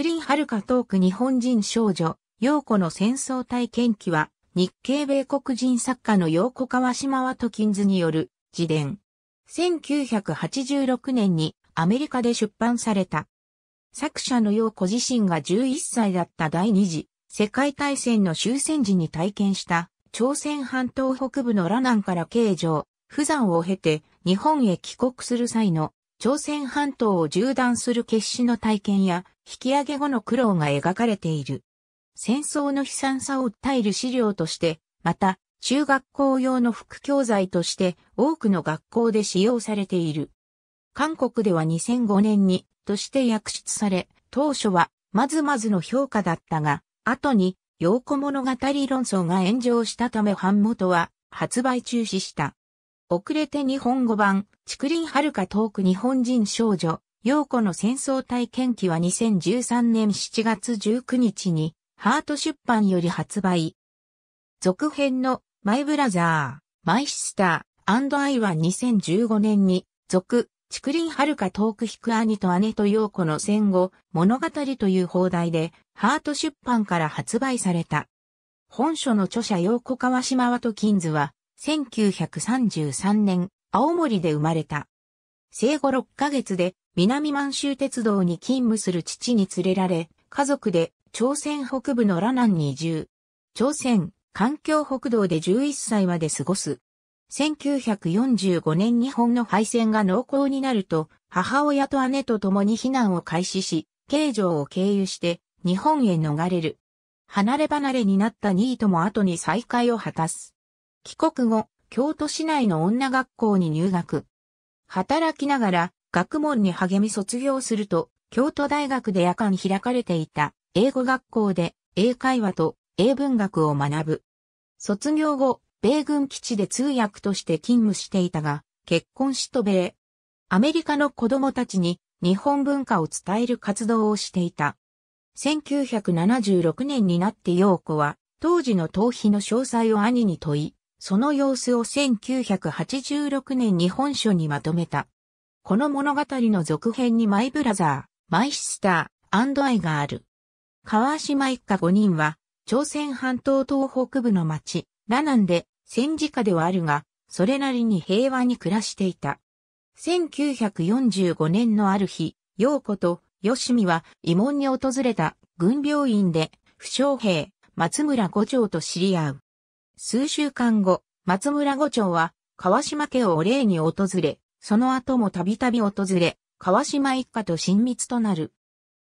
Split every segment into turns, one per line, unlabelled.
ン林遥かーク日本人少女、陽子の戦争体験記は、日系米国人作家の陽子川島ワトキンズによる自伝。1986年にアメリカで出版された。作者の陽子自身が11歳だった第二次世界大戦の終戦時に体験した朝鮮半島北部の羅南から京城、富山を経て日本へ帰国する際の朝鮮半島を縦断する決死の体験や、引き上げ後の苦労が描かれている。戦争の悲惨さを訴える資料として、また、中学校用の副教材として多くの学校で使用されている。韓国では2005年にとして訳出され、当初はまずまずの評価だったが、後に、洋子物語論争が炎上したため版元は発売中止した。遅れて日本語版、竹林遥か遠く日本人少女、陽子の戦争体験記は2013年7月19日に、ハート出版より発売。続編の、マイブラザー、マイシスター、アイは2015年に、続、竹林遥か遠く引く兄と姉と陽子の戦後、物語という放題で、ハート出版から発売された。本書の著者陽子川島和とキンズは、1933年、青森で生まれた。生後6ヶ月で南満州鉄道に勤務する父に連れられ、家族で朝鮮北部の羅南に移住。朝鮮、環境北道で11歳まで過ごす。1945年日本の敗戦が濃厚になると、母親と姉と共に避難を開始し、京城を経由して日本へ逃れる。離れ離れになったニートも後に再会を果たす。帰国後、京都市内の女学校に入学。働きながら学問に励み卒業すると、京都大学で夜間開かれていた英語学校で英会話と英文学を学ぶ。卒業後、米軍基地で通訳として勤務していたが、結婚し渡米。アメリカの子供たちに日本文化を伝える活動をしていた。1976年になって陽子は、当時の逃避の詳細を兄に問い、その様子を1986年に本書にまとめた。この物語の続編にマイブラザー、マイシスター、アイがある。川島一家5人は、朝鮮半島東北部の町、ラナンで戦時下ではあるが、それなりに平和に暮らしていた。1945年のある日、陽子と吉見は慰問に訪れた軍病院で、負傷兵、松村五条と知り合う。数週間後、松村五長は、川島家をお礼に訪れ、その後もたびたび訪れ、川島一家と親密となる。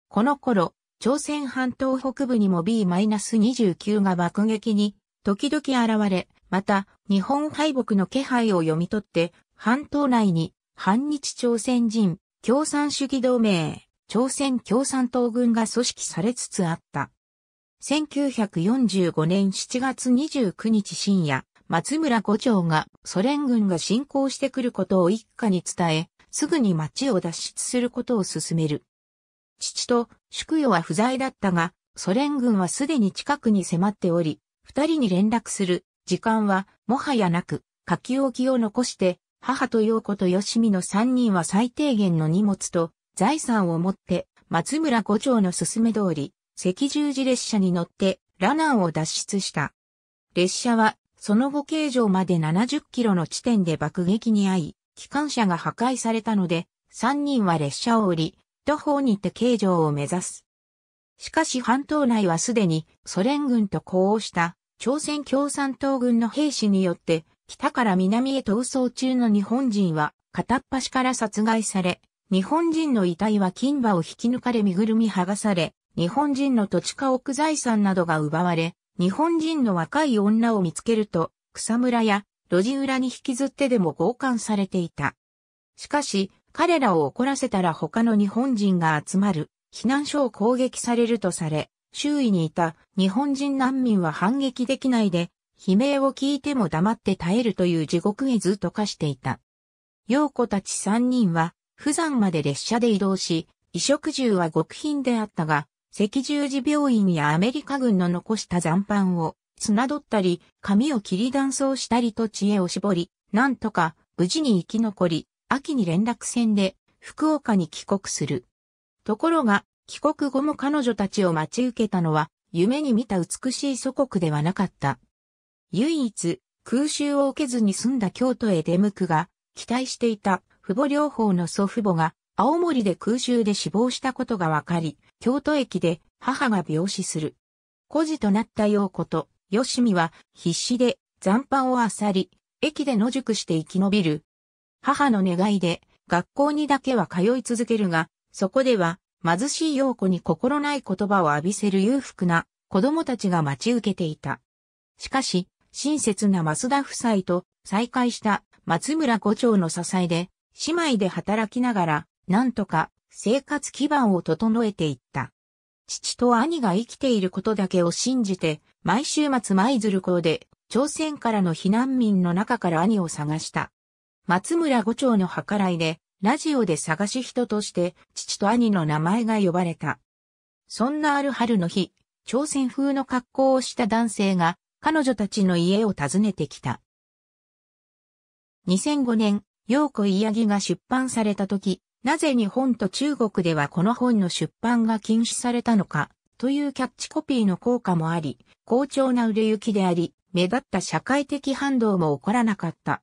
この頃、朝鮮半島北部にも B-29 が爆撃に、時々現れ、また、日本敗北の気配を読み取って、半島内に、反日朝鮮人、共産主義同盟、朝鮮共産党軍が組織されつつあった。1945年7月29日深夜、松村五条がソ連軍が侵攻してくることを一家に伝え、すぐに町を脱出することを進める。父と宿与は不在だったが、ソ連軍はすでに近くに迫っており、二人に連絡する時間はもはやなく、書き置きを残して、母と陽子と吉見の三人は最低限の荷物と財産を持って松村五条の勧め通り、赤十字列車に乗ってラナンを脱出した。列車はその後形状まで70キロの地点で爆撃に遭い、機関車が破壊されたので、3人は列車を降り、徒歩にて形状を目指す。しかし半島内はすでにソ連軍と呼応した朝鮮共産党軍の兵士によって北から南へ逃走中の日本人は片っ端から殺害され、日本人の遺体は金馬を引き抜かれ身ぐるみ剥がされ、日本人の土地家屋財産などが奪われ、日本人の若い女を見つけると、草むらや路地裏に引きずってでも強姦されていた。しかし、彼らを怒らせたら他の日本人が集まる、避難所を攻撃されるとされ、周囲にいた日本人難民は反撃できないで、悲鳴を聞いても黙って耐えるという地獄絵図と化していた。陽子たち三人は、富山まで列車で移動し、衣食住は極貧であったが、赤十字病院やアメリカ軍の残した残飯を、つなどったり、髪を切り断層したりと知恵を絞り、なんとか、無事に生き残り、秋に連絡船で、福岡に帰国する。ところが、帰国後も彼女たちを待ち受けたのは、夢に見た美しい祖国ではなかった。唯一、空襲を受けずに済んだ京都へ出向くが、期待していた父母両方の祖父母が青森で空襲で死亡したことがわかり、京都駅で母が病死する。孤児となった陽子と、吉見は必死で残飯をあさり、駅で野宿して生き延びる。母の願いで学校にだけは通い続けるが、そこでは貧しい陽子に心ない言葉を浴びせる裕福な子供たちが待ち受けていた。しかし、親切な増田夫妻と再会した松村五長の支えで、姉妹で働きながら、なんとか生活基盤を整えていった。父と兄が生きていることだけを信じて、毎週末舞鶴港で、朝鮮からの避難民の中から兄を探した。松村五町の計らいで、ラジオで探し人として、父と兄の名前が呼ばれた。そんなある春の日、朝鮮風の格好をした男性が、彼女たちの家を訪ねてきた。2005年、陽子イヤギが出版された時、なぜ日本と中国ではこの本の出版が禁止されたのか、というキャッチコピーの効果もあり、好調な売れ行きであり、目立った社会的反動も起こらなかった。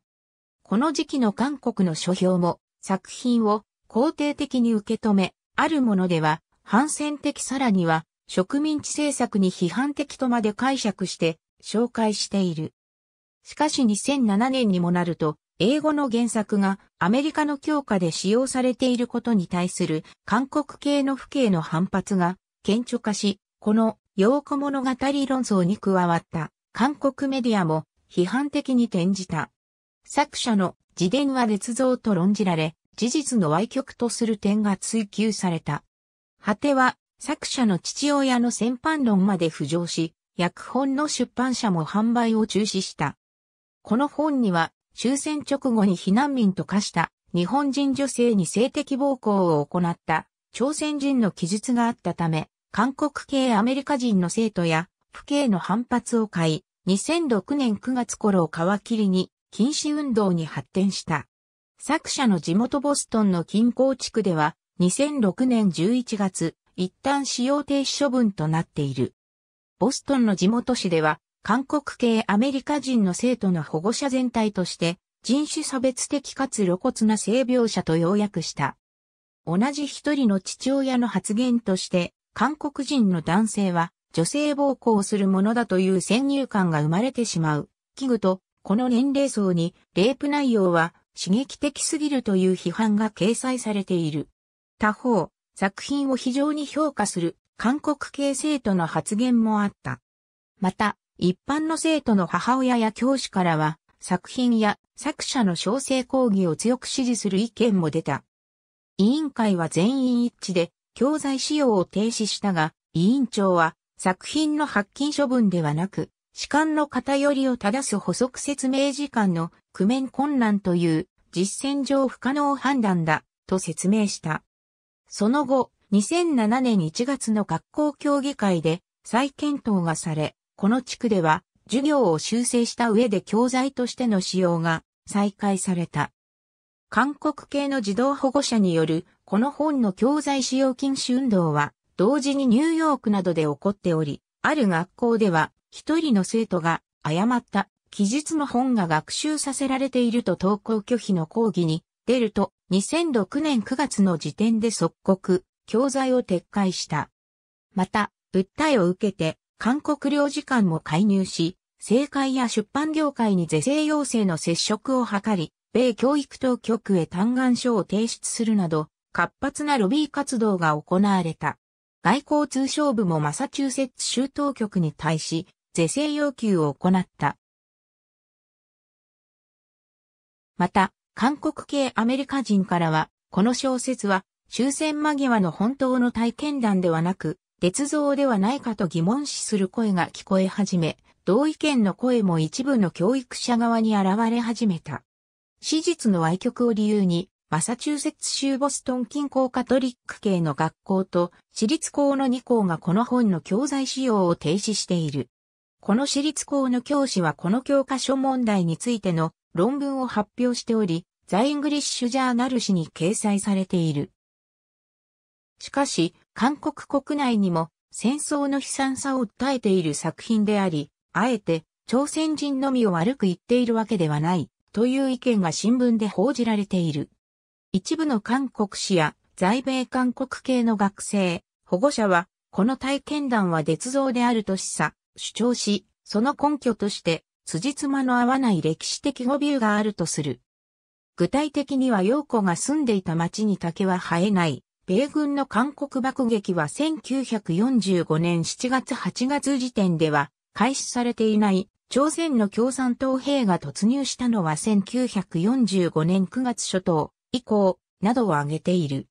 この時期の韓国の書評も作品を肯定的に受け止め、あるものでは反戦的さらには植民地政策に批判的とまで解釈して紹介している。しかし2007年にもなると英語の原作がアメリカの教科で使用されていることに対する韓国系の父兄の反発が顕著化し、この洋子物語論争に加わった韓国メディアも批判的に転じた。作者の自伝は捏造と論じられ、事実の歪曲とする点が追求された。果ては作者の父親の先般論まで浮上し、訳本の出版社も販売を中止した。この本には終戦直後に避難民と化した日本人女性に性的暴行を行った朝鮮人の記述があったため、韓国系アメリカ人の生徒や父系の反発を買い、2006年9月頃を皮切りに禁止運動に発展した。作者の地元ボストンの近郊地区では2006年11月、一旦使用停止処分となっている。ボストンの地元市では韓国系アメリカ人の生徒の保護者全体として、人種差別的かつ露骨な性描写と要約した。同じ一人の父親の発言として、韓国人の男性は女性暴行するものだという先入観が生まれてしまう。器具と、この年齢層に、レイプ内容は刺激的すぎるという批判が掲載されている。他方、作品を非常に評価する韓国系生徒の発言もあった。また、一般の生徒の母親や教師からは、作品や作者の小生講義を強く支持する意見も出た。委員会は全員一致で、教材使用を停止したが、委員長は作品の発禁処分ではなく、士官の偏りを正す補足説明時間の苦面困難という実践上不可能判断だと説明した。その後、2007年1月の学校協議会で再検討がされ、この地区では、授業を修正した上で教材としての使用が再開された。韓国系の児童保護者によるこの本の教材使用禁止運動は同時にニューヨークなどで起こっており、ある学校では一人の生徒が誤った記述の本が学習させられていると投稿拒否の抗議に出ると2006年9月の時点で即刻教材を撤回した。また、訴えを受けて韓国領事館も介入し、政界や出版業界に是正要請の接触を図り、米教育当局へ嘆願書を提出するなど、活発なロビー活動が行われた。外交通商部もマサチューセッツ州当局に対し、是正要求を行った。また、韓国系アメリカ人からは、この小説は終戦間際の本当の体験談ではなく、鉄造ではないかと疑問視する声が聞こえ始め、同意見の声も一部の教育者側に現れ始めた。史実の歪曲を理由に、マサチューセッツ州ボストン近郊カトリック系の学校と私立校の2校がこの本の教材使用を停止している。この私立校の教師はこの教科書問題についての論文を発表しており、ザ・イングリッシュ・ジャーナル誌に掲載されている。しかし、韓国国内にも戦争の悲惨さを訴えている作品であり、あえて朝鮮人のみを悪く言っているわけではないという意見が新聞で報じられている。一部の韓国史や在米韓国系の学生、保護者はこの体験談は捏造であると示唆、主張し、その根拠として辻褄の合わない歴史的語尾があるとする。具体的には陽子が住んでいた町に竹は生えない。米軍の韓国爆撃は1945年7月8月時点では開始されていない朝鮮の共産党兵が突入したのは1945年9月初頭以降などを挙げている。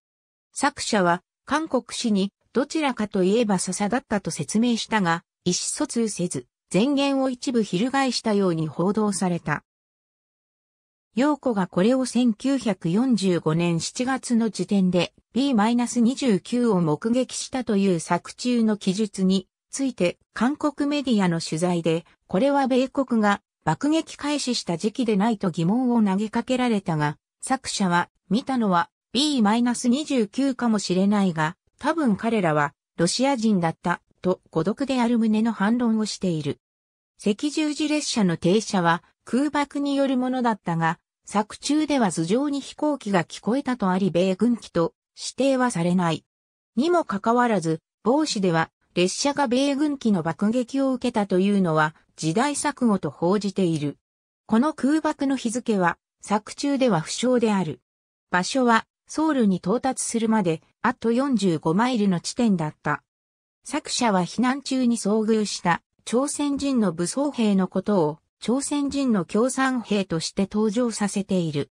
作者は韓国史にどちらかといえば笹だったと説明したが、意思疎通せず、前言を一部翻したように報道された。陽子がこれを1945年7月の時点で B-29 を目撃したという作中の記述について韓国メディアの取材で、これは米国が爆撃開始した時期でないと疑問を投げかけられたが、作者は見たのは B-29 かもしれないが、多分彼らはロシア人だったと孤独である旨の反論をしている。赤十字列車の停車は空爆によるものだったが、作中では頭上に飛行機が聞こえたとあり米軍機と指定はされない。にもかかわらず、帽子では列車が米軍機の爆撃を受けたというのは時代錯誤と報じている。この空爆の日付は作中では不詳である。場所はソウルに到達するまであと45マイルの地点だった。作者は避難中に遭遇した朝鮮人の武装兵のことを朝鮮人の共産兵として登場させている。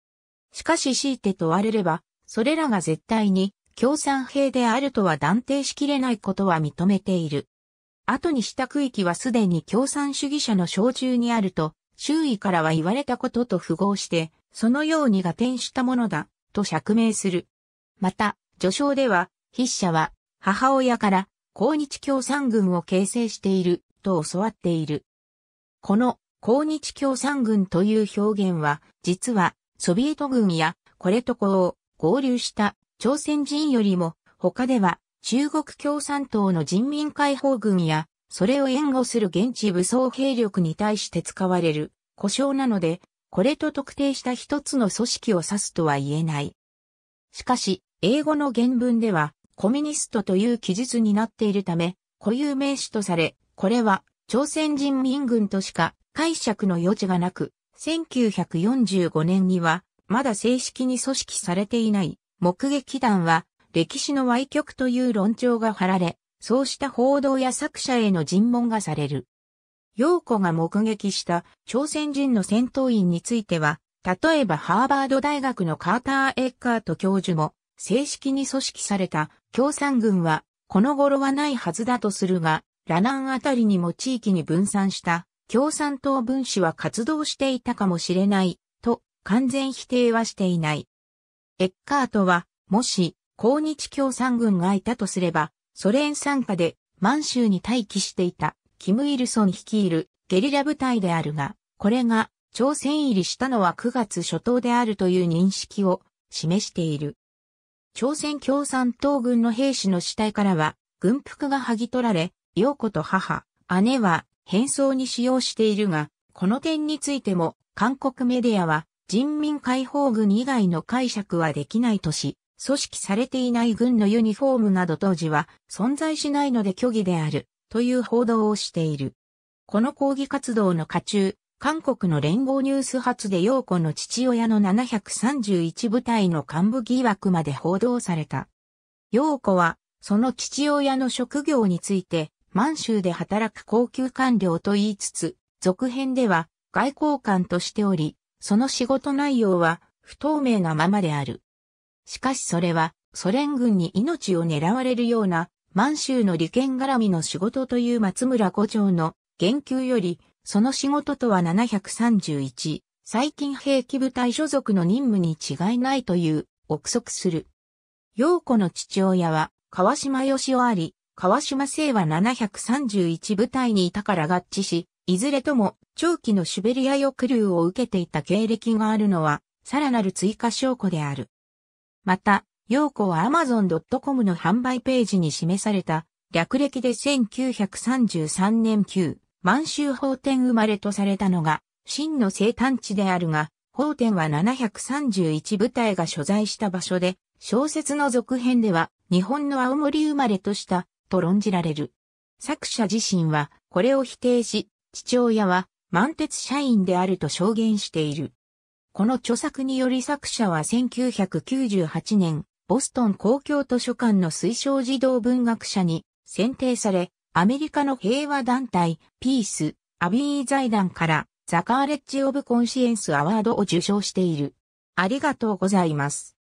しかし強いて問われれば、それらが絶対に共産兵であるとは断定しきれないことは認めている。後にした区域はすでに共産主義者の小中にあると、周囲からは言われたことと符合して、そのように合点したものだ、と釈明する。また、序章では、筆者は、母親から、抗日共産軍を形成している、と教わっている。この、抗日共産軍という表現は、実は、ソビエト軍や、これとこう、合流した朝鮮人よりも、他では、中国共産党の人民解放軍や、それを援護する現地武装兵力に対して使われる、故障なので、これと特定した一つの組織を指すとは言えない。しかし、英語の原文では、コミュニストという記述になっているため、固有名詞とされ、これは、朝鮮人民軍としか解釈の余地がなく、1945年には、まだ正式に組織されていない目撃団は、歴史の歪曲という論調が貼られ、そうした報道や作者への尋問がされる。陽子が目撃した朝鮮人の戦闘員については、例えばハーバード大学のカーター・エッカート教授も、正式に組織された共産軍は、この頃はないはずだとするが、ラナンあたりにも地域に分散した共産党分子は活動していたかもしれない、と完全否定はしていない。エッカートは、もし、抗日共産軍がいたとすれば、ソ連参加で満州に待機していた、キム・イルソン率いるゲリラ部隊であるが、これが朝鮮入りしたのは9月初頭であるという認識を示している。朝鮮共産党軍の兵士の死体からは軍服が剥ぎ取られ、陽子と母、姉は変装に使用しているが、この点についても韓国メディアは人民解放軍以外の解釈はできないとし、組織されていない軍のユニフォームなど当時は存在しないので虚偽であるという報道をしている。この抗議活動の下中、韓国の連合ニュース発で陽子の父親の731部隊の幹部疑惑まで報道された。陽子は、その父親の職業について、満州で働く高級官僚と言いつつ、続編では外交官としており、その仕事内容は不透明なままである。しかしそれはソ連軍に命を狙われるような満州の利権絡みの仕事という松村五条の言及より、その仕事とは731、最近兵器部隊所属の任務に違いないという憶測する。陽子の父親は川島義夫あり、川島聖は731部隊にいたから合致し、いずれとも長期のシュベリア抑留を受けていた経歴があるのは、さらなる追加証拠である。また、陽子は Amazon.com の販売ページに示された、略歴で1933年旧、満州法典生まれとされたのが、真の生誕地であるが、法典は731部隊が所在した場所で、小説の続編では、日本の青森生まれとしたと論じられる。作者自身はこれを否定し、父親は満鉄社員であると証言している。この著作により作者は1998年、ボストン公共図書館の推奨児童文学者に選定され、アメリカの平和団体、ピース、アビー財団から、ザ・カーレッジ・オブ・コンシエンス・アワードを受賞している。ありがとうございます。